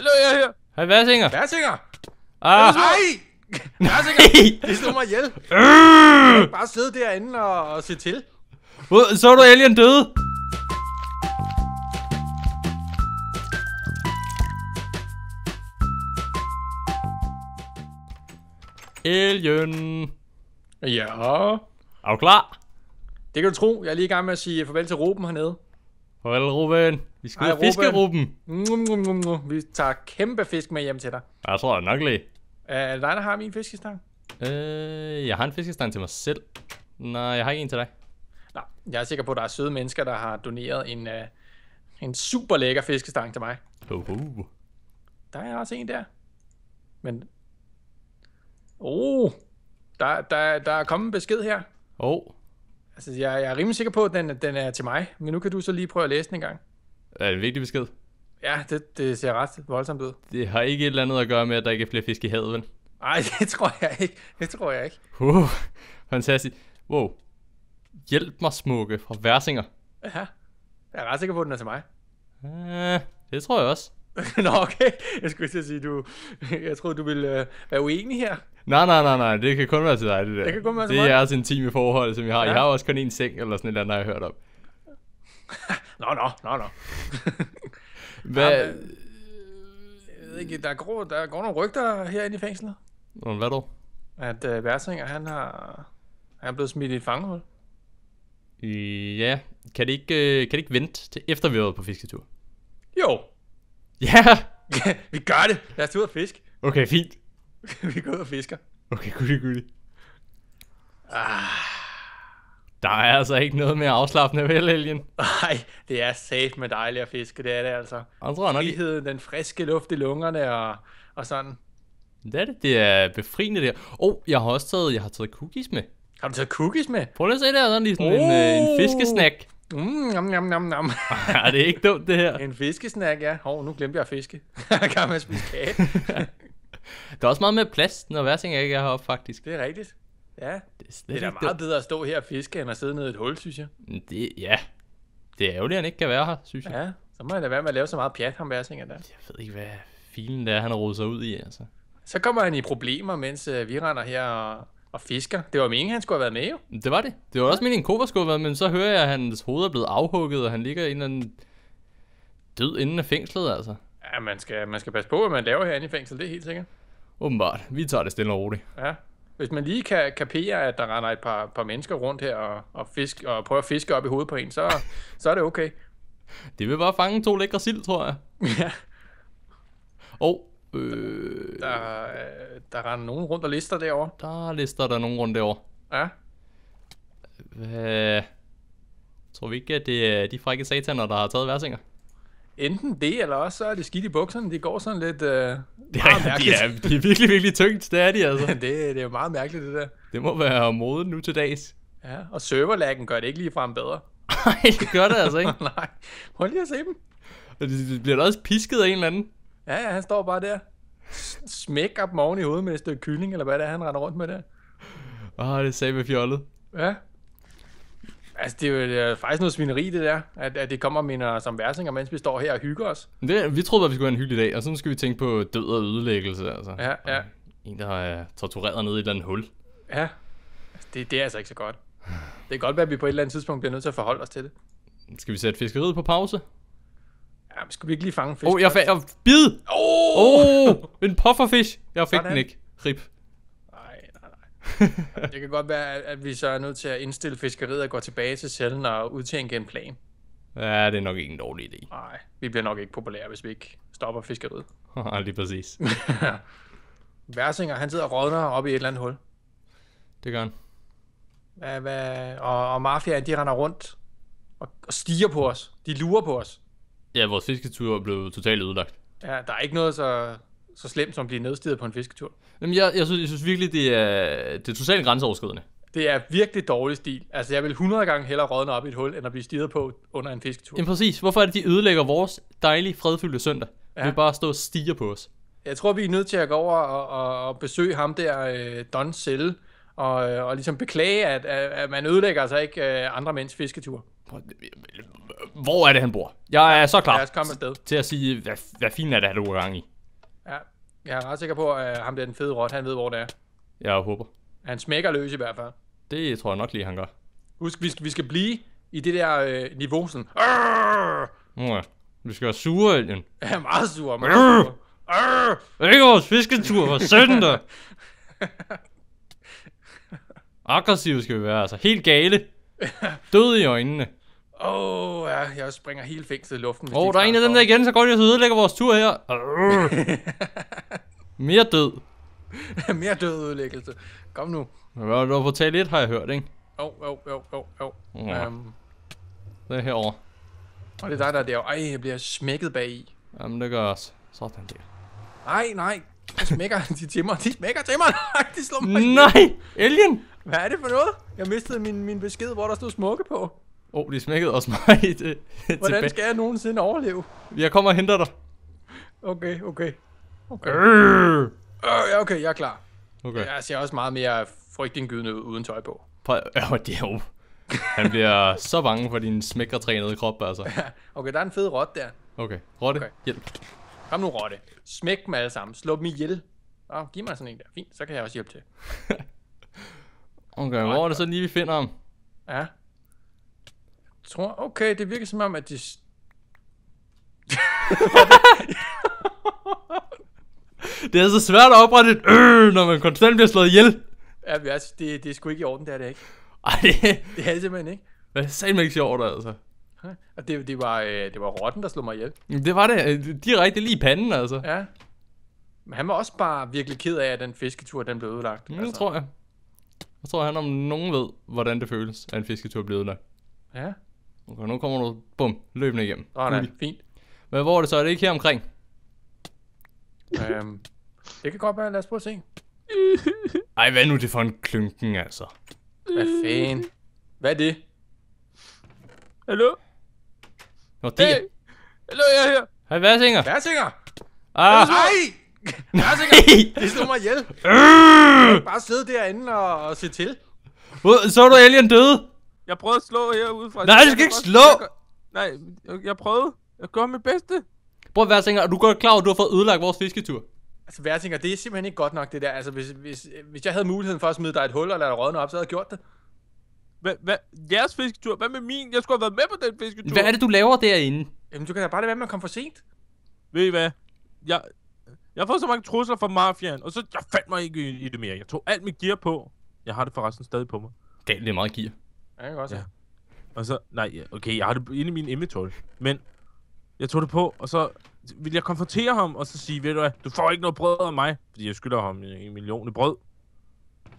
Hallo, jeg er her. Hej, Versinger. Versinger. Ah. Nej. Versinger, det er mig ihjel. Øh. Bare sidde derinde og, og se til. Så du alien døde? Alien. Ja. Er du klar? Det kan du tro. Jeg er lige i gang med at sige farvel til Ruben hernede. Farvel, Ruben. Vi skal ud fiske, fiskeruppen. Vi tager kæmpe fisk med hjem til dig. Jeg tror jeg nok lige. Er det dig, der har min fiskestang? Øh, jeg har en fiskestang til mig selv. Nej, jeg har ikke en til dig. Nej, jeg er sikker på, at der er søde mennesker, der har doneret en, uh, en super lækker fiskestang til mig. Uh -huh. Der er også en der. Men... Oh, der, der, der er kommet en besked her. Oh. Altså, jeg, jeg er rimelig sikker på, at den, den er til mig. Men nu kan du så lige prøve at læse den en gang. Er det en vigtig besked? Ja, det, det ser ret voldsomt ud. Det har ikke et eller andet at gøre med, at der ikke er flere fisk i havet, vel? Nej, det tror jeg ikke. Det tror jeg ikke. Uh, fantastisk. Wow. Hjælp mig, smukke, fra Værsinger. Ja, jeg er ret sikker på, at den er til mig. Uh, det tror jeg også. Nå, okay. Jeg skulle til at sige, du... Jeg troede, du ville øh, være uenig her. Nej, nej, nej, nej. Det kan kun være til dig, det der. Det kan kun være til Det er jeres altså intime forhold, som vi har. Ja. I har også kun én seng, eller sådan et eller andet, har hørt om nå, nå, nå, nå. Hvad? Øh, jeg ved ikke, der går, der går nogle rygter herinde i fængslet. Nå, hvad dog? At uh, øh, Bersinger, han har... Han er blevet smidt i et fangehold. Ja, kan det ikke, øh, kan det ikke vente til efter vi har været på fisketur? Jo. Ja. Yeah. vi gør det. Lad os ud og fisk. Okay, fint. vi går ud og fisker. Okay, goodie, goodie. Ah. Der er altså ikke noget mere afslappende ved Elgen? Nej, det er safe med dejligt at fiske, det er det altså. Jeg tror nok... Friheden, den friske luft i lungerne og, og sådan. Det er det, det er befriende der. Åh, oh, jeg har også taget, jeg har taget cookies med. Har du taget cookies med? Prøv lige at se der, sådan lige sådan oh. en, øh, en oh! fiskesnack. Mm, nom, nom, nom, nom. er det er ikke dumt, det her. En fiskesnack, ja. Hov, nu glemte jeg at fiske. kan man spise kage. Der er også meget mere plads, når hver ting ikke er heroppe, faktisk. Det er rigtigt. Ja, det er, slet det er da meget bedre at stå her og fiske, end at sidde nede i et hul, synes jeg. Det, ja, det er ærgerligt, at han ikke kan være her, synes jeg. Ja, så må han da være med at lave så meget pjat, ham værsinger der. Jeg ved ikke, hvad filen der han har sig ud i, altså. Så kommer han i problemer, mens øh, vi render her og, og fisker. Det var meningen, han skulle have været med, jo. Det var det. Det var også meningen, Kova skulle have været med, men så hører jeg, at hans hoved er blevet afhugget, og han ligger i en eller anden død inden af fængslet, altså. Ja, man skal, man skal passe på, hvad man laver herinde i fængsel, det er helt sikkert. Åbenbart. Vi tager det stille og roligt. Ja. Hvis man lige kan kapere, at der render et par, par mennesker rundt her og, og, fisk, og prøver at fiske op i hovedet på en, så, så er det okay. Det vil bare fange to lækre sild, tror jeg. ja. Og Øh... Der, der, der er nogen rundt og lister derovre. Der lister der nogen rundt derovre. Ja. Hvad... tror vi ikke, at det er de frække sataner, der har taget værsinger? enten det, eller også så er det skidt i bukserne. Det går sådan lidt øh, det er, mærkeligt. De er, de er virkelig, virkelig tyngt, det er de altså. det, det er jo meget mærkeligt, det der. Det må være moden nu til dags. Ja, og serverlaggen gør det ikke ligefrem bedre. Nej, det gør det altså ikke. Nej, prøv lige at se dem. Og de bliver da også pisket af en eller anden. Ja, ja, han står bare der. Smæk op morgen i hovedet med et stykke kylling, eller hvad det er, han render rundt med der. Åh, oh, det er samme fjollet. Ja, Altså, det er jo faktisk noget svineri, det der, at, at det kommer minder som værsinger, mens vi står her og hygger os. Det, vi troede, at vi skulle have en hyggelig dag, og så skal vi tænke på død og ødelæggelse, altså. Ja, ja. Og en, der har tortureret ned i et eller andet hul. Ja, altså, det, det er altså ikke så godt. Det kan godt være, at vi på et eller andet tidspunkt bliver nødt til at forholde os til det. Skal vi sætte fiskeriet på pause? Ja, men skal vi ikke lige fange fisk? Åh, oh, jeg fandt... Bid! Åh! Oh! Oh, en pufferfish! Jeg fik Sådan. den ikke. Rip det kan godt være, at vi så er nødt til at indstille fiskeriet og gå tilbage til cellen og udtænke en plan. Ja, det er nok ikke en dårlig idé. Nej, vi bliver nok ikke populære, hvis vi ikke stopper fiskeriet. Lige præcis. Værsinger, han sidder og rådner oppe i et eller andet hul. Det gør han. Hvad, hvad, og, og mafiaen, de render rundt og, og stiger på os. De lurer på os. Ja, vores fisketur er blevet totalt ødelagt. Ja, der er ikke noget så så slemt som at blive nedstiget på en fisketur. Jamen, jeg, jeg, synes, jeg synes virkelig, det er, det er totalt grænseoverskridende. Det er virkelig dårlig stil. Altså, jeg vil 100 gange hellere rådne op i et hul, end at blive stiget på under en fisketur. Jamen præcis. Hvorfor er det, de ødelægger vores dejlige, fredfyldte søndag? Ja. Vi bare stå og stiger på os. Jeg tror, vi er nødt til at gå over og, og, og besøge ham der, øh, Don Selle, og, øh, og ligesom beklage, at, at man ødelægger altså ikke øh, andre mænds fisketur. Hvor er det, han bor? Jeg er så klar til at sige, hvad, hvad fint er det, du er gang i? Ja, jeg er ret sikker på, at ham der den fede rot, han ved, hvor det er. Jeg håber. Han smækker løs i hvert fald. Det tror jeg nok lige, han gør. Husk, vi skal, vi skal blive i det der øh, niveau, sådan... Ja, vi skal være sure, Alien. Ja, meget sure, meget sure. Arr! Ikke vores fisketur, for søndag! Aggressiv skal vi være, altså helt gale. Døde i øjnene. Åh, oh, ja, jeg springer hele fængslet i luften. Åh, oh, de der er en af dem der igen, så går de og så ødelægger vores tur her. Mere død. Mere død ødelæggelse. Kom nu. Ja, du har fortalt lidt, har jeg hørt, ikke? Jo, jo, jo, jo, jo. Øhm. det er herovre. Og det er dig, der er der. Ej, jeg bliver smækket bag i. Jamen, det gør også. Sådan der. Nej, nej. De smækker de til mig. De smækker til mig. Nej, de slår mig. Nej, alien. Hvad er det for noget? Jeg mistede min, min besked, hvor der stod smukke på. Åh, oh, de smækkede også mig øh, i det, Hvordan skal jeg nogensinde overleve? Jeg kommer og henter dig. Okay, okay. Okay, øh. øh okay jeg er klar. Okay. Jeg ser også meget mere frygtindgydende ud uden tøj på. Ja, det er jo... Han bliver så bange for din smækkertrænede krop, altså. okay, der er en fed rot der. Okay, rotte, okay. hjælp. Kom nu, rotte. Smæk dem alle sammen. Slå dem ihjel. Åh, oh, giv mig sådan en der. Fint, så kan jeg også hjælpe til. okay, hvor er det så lige, vi finder ham? Ja tror, okay, det virker som om, at de... det er så svært at oprette et øh, når man konstant bliver slået ihjel. Ja, men altså, det, det er sgu ikke i orden, det er det ikke. Ej, det... Det er det simpelthen ikke. Hvad sagde man ikke sjovt, altså? Og det, det, var, øh, det var rotten, der slog mig ihjel. Det var det. Øh, direkte lige i panden, altså. Ja. Men han var også bare virkelig ked af, at den fisketur, den blev ødelagt. Mm, altså. Det tror jeg. Jeg tror, han om nogen ved, hvordan det føles, at en fisketur bliver ødelagt. Ja. Okay, nu kommer du, bum, løbende igennem. Åh oh, nej, fint. Men hvor er det så? Er det ikke her omkring? Øhm, det kan godt være, lad os prøve at se. Ej, hvad nu det for en klynken, altså? Hvad fanden? Hvad er det? Hallo? Nå, det hey. er... Hallo, jeg er her. Hej, Værsinger. Værsinger! Ah. Hej! Værsinger, det slog mig ihjel. Øh. Bare sidde derinde og, og se til. Så er du alien døde. Jeg prøvede at slå herude fra. Nej, du skal ikke slå! Jeg gør... Nej, jeg prøvede. Jeg gør mit bedste. Prøv at være sikker, er du godt klar over, at du har fået ødelagt vores fisketur? Altså, jeg tænker, det er simpelthen ikke godt nok, det der. Altså, hvis, hvis, hvis jeg havde muligheden for at smide dig et hul og lade dig rådne op, så havde jeg gjort det. Hvad, hvad, jeres fisketur? Hvad med min? Jeg skulle have været med på den fisketur. Hvad er det, du laver derinde? Jamen, du kan da bare det være med at komme for sent. Ved I hvad? Jeg, jeg har fået så mange trusler fra mafiaen, og så jeg fandt mig ikke i, i det mere. Jeg tog alt mit gear på. Jeg har det forresten stadig på mig. Galt, det er meget gear. Ja, jeg kan også. Ja. Og så, nej, okay, jeg har det inde i min inventory. Men jeg tog det på, og så ville jeg konfrontere ham, og så sige, ved du hvad, du får ikke noget brød af mig, fordi jeg skylder ham en million i brød.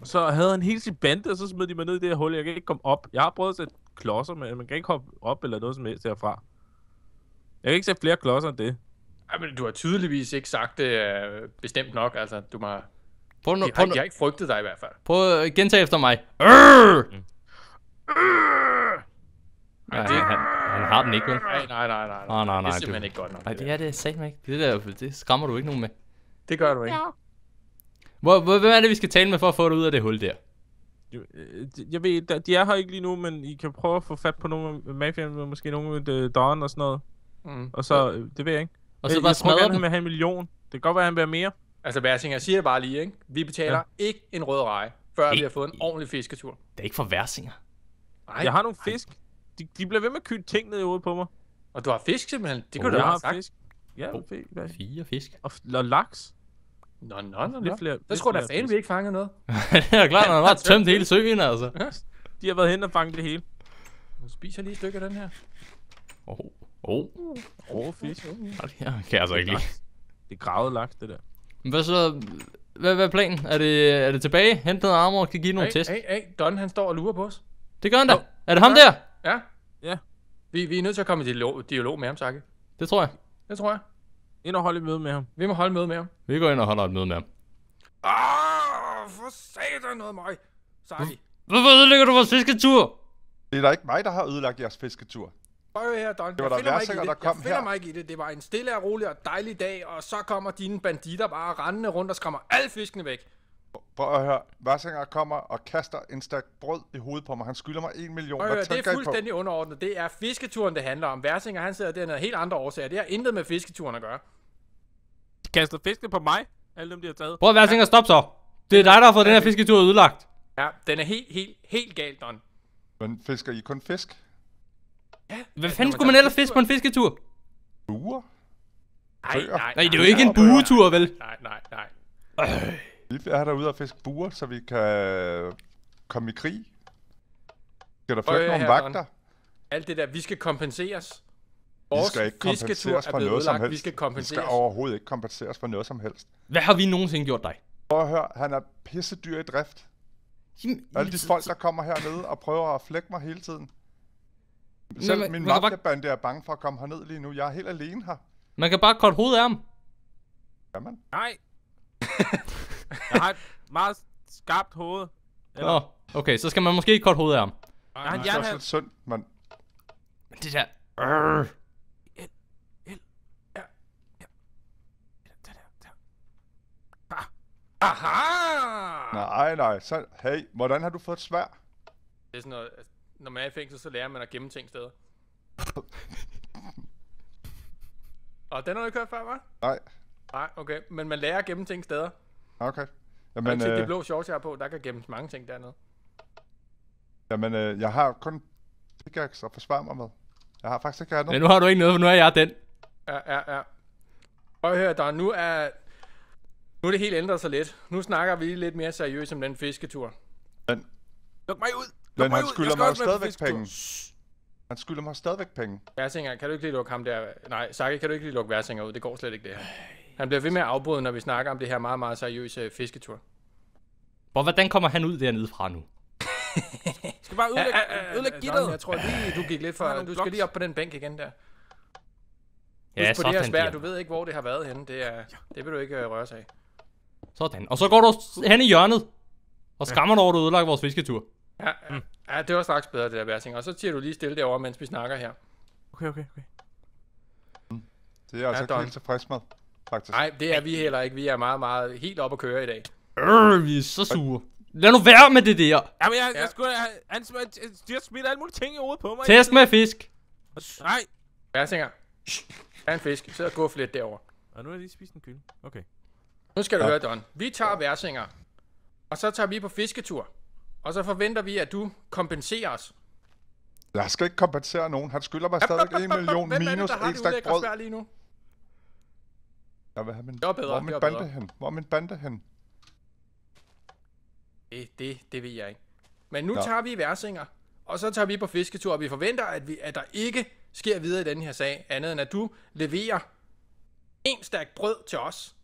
Og så havde han hele sit bande, og så smed de mig ned i det her hul. Jeg kan ikke komme op. Jeg har prøvet at sætte klodser, men man kan ikke hoppe op eller noget som helst herfra. Jeg kan ikke sætte flere klodser end det. Ej, men du har tydeligvis ikke sagt det øh, bestemt nok, altså. Du må... Prøv nu, jeg, prøv nu. jeg har ikke frygtet dig i hvert fald. Prøv at gentage efter mig. Øh! Mm. Nej, det, han, han har den ikke, vel? Nej, nej, nej, nej. nej, ah, nej, nej det er simpelthen du... ikke godt nok. Nej, det er det satme ikke. Det der, det skræmmer du ikke nogen med. Det gør du ikke. Hvor, hvor, hvem er det, vi skal tale med for at få det ud af det hul der? Øh, jeg ved, de er her ikke lige nu, men I kan prøve at få fat på nogle af mafiaen, måske nogle med øh, Don og sådan noget. Mm. Og så, ja. Øh, det ved jeg ikke. Og så jeg, bare jeg tror gerne, han have en million. Det kan godt være, han vil have mere. Altså, jeg siger bare lige, ikke? Vi betaler ja. ikke en rød reje, før det, vi har fået en ordentlig fisketur. Det er ikke for Værsinger. Ej, jeg har nogle fisk. De, de bliver ved med at kylde ting ned i hovedet på mig. Og du har fisk simpelthen? Det kunne oh, du have sagt. Fisk. Ja, oh, fisk. Fire fisk. Og, og laks. Nå, nå, nå, nå. Flere, så skulle da fanden, vi ikke fanget noget. det er klart, når man har tømt hele søen, altså. Ja. De har været hen og fanget det hele. Nu spiser lige et stykke af den her. Åh, oh, oh. oh, fisk. Oh, det her kan jeg altså ikke lide. Det er gravet laks, det der. Men hvad så? Hvad, hvad er planen? Er det, er det tilbage? Hent noget armor og give nogle hey, test? Hey, hey, Don han står og lurer på os. Det gør han da. Oh. Er det ham der? Ja. Ja. Vi, vi er nødt til at komme i dialog, dialog med ham, Sakke. Det tror jeg. Det tror jeg. Ind og holde et møde med ham. Vi må holde møde med ham. Vi går ind og holder et møde med ham. Åh, for satan noget mig, Sakke. Hvorfor ødelægger du vores fisketur? Det er da ikke mig, der har ødelagt jeres fisketur. Prøv her, Don. Det var jeg finder, mig ikke, i det. Der kom jeg finder her. mig ikke i det. Det var en stille og rolig og dejlig dag, og så kommer dine banditter bare rendende rundt og skræmmer alle fiskene væk. Prøv at høre, Vassinger kommer og kaster en stak brød i hovedet på mig. Han skylder mig en million. Prøv, det er fuldstændig underordnet. Det er fisketuren, det handler om. Vassinger, han sidder der af helt andre årsager. Det har intet med fisketuren at gøre. De kaster fiske på mig, alle dem, de har taget. Prøv at Vassinger, stop så. Det er dig, der har fået den her fisketur udlagt. Ja, den er helt, helt, helt galt, Don. Men fisker I kun fisk? Ja. Hvad altså, fanden skulle man ellers fiske på en fisketur? Buer? Nej, nej, nej, nej, det er jo ikke en buetur, vel? Nej, nej, nej. Øh. Vi er derude og fiske buer, så vi kan komme i krig. Skal der flytte nogle vagter? Alt det der, vi skal kompenseres. Vores vi skal ikke kompenseres for noget som helst. Vi skal kompenseres. Vi skal overhovedet ikke kompenseres for noget som helst. Hvad har vi nogensinde gjort dig? Prøv at høre, han er pissedyr i drift. Alle de folk, der kommer hernede og prøver at flække mig hele tiden. Selv men, min magtebande er bange for at komme herned lige nu. Jeg er helt alene her. Man kan bare korte hovedet af ham. Kan man? Nej, jeg har et meget skarpt hoved. Eller... Oh, okay, så skal man måske ikke kort hovedet af ham. Nej, han er også lidt mand. Men det der... Arr. Der, der, Aha! Nej, nej. Så, hey, hvordan har du fået et svær? Det er sådan noget, når man er i fængsel, så lærer man at gemme ting steder. Og den har du ikke hørt før, hva'? Nej. Nej, okay. Men man lærer at gemme ting steder. Okay. Jamen, og til øh, de blå shorts, jeg har på, der kan gemmes mange ting dernede. Jamen, øh, jeg har kun pickaxe at forsvare mig med. Jeg har faktisk ikke andet. Men nu har du ikke noget, for nu er jeg den. Ja, ja, ja. Og hør, der nu er... Nu er det helt ændret sig lidt. Nu snakker vi lidt mere seriøst om den fisketur. Men... Luk mig ud! Luk men mig han ud. skylder mig stadigvæk penge. Han skylder mig stadigvæk penge. Værsinger, kan du ikke lige lukke ham der? Nej, Sakke, kan du ikke lige lukke Værsinger ud? Det går slet ikke det her. Han bliver ved med at afbryde, når vi snakker om det her meget, meget seriøse fisketur. Hvor, hvordan kommer han ud dernede fra nu? skal bare ødelægge, ødelægge gitteret. Jeg tror lige, du gik lidt for... Du skal lige op på den bænk igen der. Ja, Husk på det her svær, du ved ikke, hvor det har været henne. Det, er, det vil du ikke øh, røre sig af. Sådan. Og så går du hen i hjørnet. Og skammer dig over, at du ødelagde vores fisketur. Ja, mm. ja, det var straks bedre, det der værsing. Og så siger du lige stille derovre, mens vi snakker her. Okay, okay, okay. Det er jeg altså ja, ikke helt tilfreds med faktisk. Nej, det er vi heller ikke. Vi er meget, meget helt op at køre i dag. Øh, vi er så sure. Lad nu være med det der. Jamen, jeg, ja. jeg skulle... Han har smidt alle mulige ting i hovedet på mig. Test med fisk. Nej. Værsinger. Der er en fisk. Sid og guff lidt derovre. Og nu har jeg lige spist en kylling. Okay. Nu skal du ja. høre, Don. Vi tager værsinger. Og så tager vi på fisketur. Og så forventer vi, at du kompenserer os. Jeg skal ikke kompensere nogen. Han skylder mig stadig 1 million minus ekstra stak brød. Hvem er det, der har det ulækkert lige nu? Der have min, det bedre, hvor er min bande hen? Hvor er min bande hen? Det, det, det ved jeg ikke. Men nu Nå. tager vi værsinger, og så tager vi på fisketur, og vi forventer, at, vi, at der ikke sker videre i den her sag, andet end at du leverer en stak brød til os.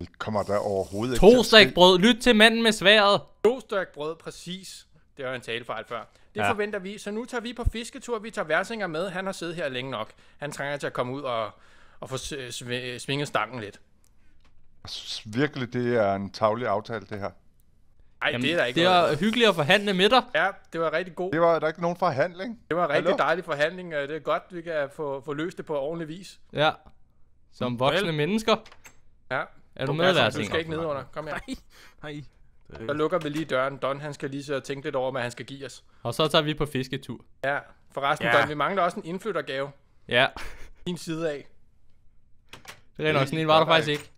Det kommer der overhovedet to ikke To stak brød. Lyt til manden med sværet. To stak brød, præcis. Det var en talefejl før. Det ja. forventer vi. Så nu tager vi på fisketur. Vi tager værsinger med. Han har siddet her længe nok. Han trænger til at komme ud og og få svinget stangen lidt. Altså, virkelig, det er en tavlig aftale, det her. Nej, det er da ikke Det var noget. hyggeligt at forhandle med dig. Ja, det var rigtig godt. Det var der ikke nogen forhandling. Det var en rigtig Hallo? dejlig forhandling. Det er godt, vi kan få, få løst det på ordentlig vis. Ja. Som voksne Vel. mennesker. Ja. Er du med, Ja, du skal ikke ned under. Kom her. Nej. Så lukker vi lige døren. Don, han skal lige så tænke lidt over, hvad han skal give os. Og så tager vi på fisketur. Ja. Forresten, Ja. Don, vi mangler også en indflyttergave. Ja. Din side af. Det er nok, sådan en var der faktisk ikke.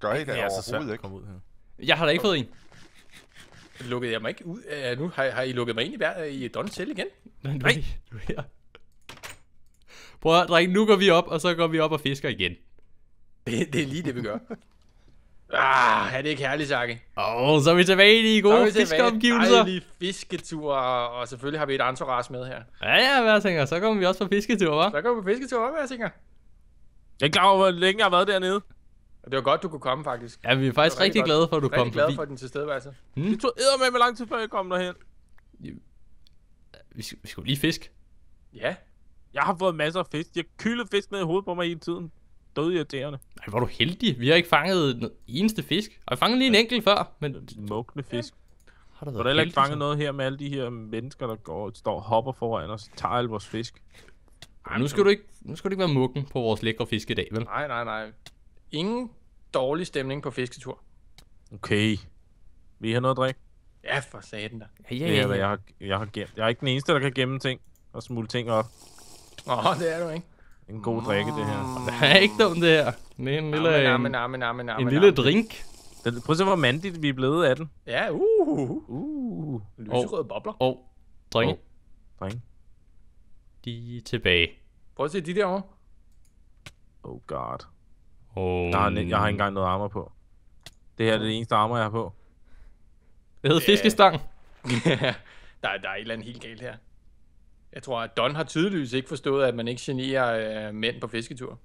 Gør I det ja, overhovedet ikke? Ud her. Jeg har da ikke fået en. Lukkede jeg mig ikke ud? Uh, nu har, har I lukket mig ind i, i Don selv igen? Nej, du, er her. Prøv at drenge, nu går vi op, og så går vi op og fisker igen. Det, det er lige det, vi gør. ah, er det ikke herligt, Sakke? Åh, oh, så er vi tilbage i de gode fiskeomgivelser. Dejlige fisketur, og selvfølgelig har vi et entourage med her. Ja, ja, hvad jeg tænker, så kommer vi også på fisketur, hva'? Så kommer vi på fisketur, hvad jeg tænker. Jeg er klar over, hvor længe jeg har været dernede. Og det var godt, du kunne komme, faktisk. Ja, vi er faktisk rigtig, rigtig glade for, at du rigtig kom forbi. Rigtig glade for din tilstedeværelse. Hmm? Det tog med med lang tid, før jeg kom derhen. Vi, vi skulle lige fisk. Ja. Jeg har fået masser af fisk. Jeg kyldede fisk ned i hovedet på mig hele tiden. Døde irriterende. Nej, hvor du heldig. Vi har ikke fanget den eneste fisk. Og jeg fanget lige en enkelt før, men... Mugne fisk. Ja. Har du, heller ikke fanget noget her med alle de her mennesker, der går og står og hopper foran os og tager alle vores fisk. Ej, nu skal, du ikke, nu skal du ikke være mukken på vores lækre fiskedag, vel? Nej, nej, nej. Ingen dårlig stemning på fisketur. Okay. Vi har noget at drikke? Ja, for satan da. Ja, ja, ja. Jeg, har, jeg, har gemt. jeg er ikke den eneste, der kan gemme ting og smule ting op. Åh, oh, det er du ikke. En god drikke, det her. Det er ikke dumt, det her. Det er en lille, arme, arme, arme, arme, en lille drink. Det, prøv at se, hvor mandigt vi er blevet af den. Ja, uh. Uh. Lyserøde bobler. Og drenge. Oh. Drenge de er tilbage. Prøv at se de derovre. Oh god. Oh. Der er, en, jeg har ikke engang noget armor på. Det her er det eneste armor, jeg har på. Det hedder yeah. fiskestang. der, er, der er et eller andet helt galt her. Jeg tror, at Don har tydeligvis ikke forstået, at man ikke generer øh, mænd på fisketur.